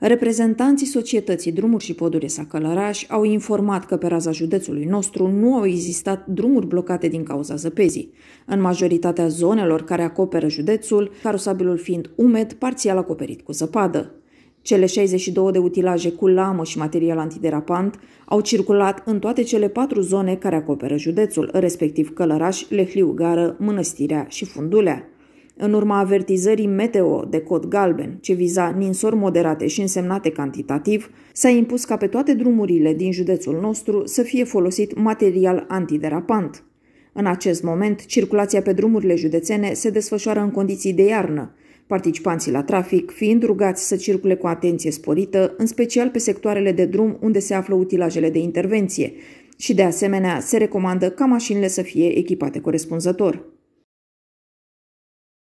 Reprezentanții societății Drumuri și Poduri Sacălăraș au informat că pe raza județului nostru nu au existat drumuri blocate din cauza zăpezii. În majoritatea zonelor care acoperă județul, carosabilul fiind umed, parțial acoperit cu zăpadă. Cele 62 de utilaje cu lamă și material antiderapant au circulat în toate cele patru zone care acoperă județul, respectiv Călăraș, Lehliu Gară, Mănăstirea și Fundulea. În urma avertizării meteo de cod galben, ce viza ninsori moderate și însemnate cantitativ, s-a impus ca pe toate drumurile din județul nostru să fie folosit material antiderapant. În acest moment, circulația pe drumurile județene se desfășoară în condiții de iarnă, participanții la trafic fiind rugați să circule cu atenție sporită, în special pe sectoarele de drum unde se află utilajele de intervenție, și de asemenea se recomandă ca mașinile să fie echipate corespunzător.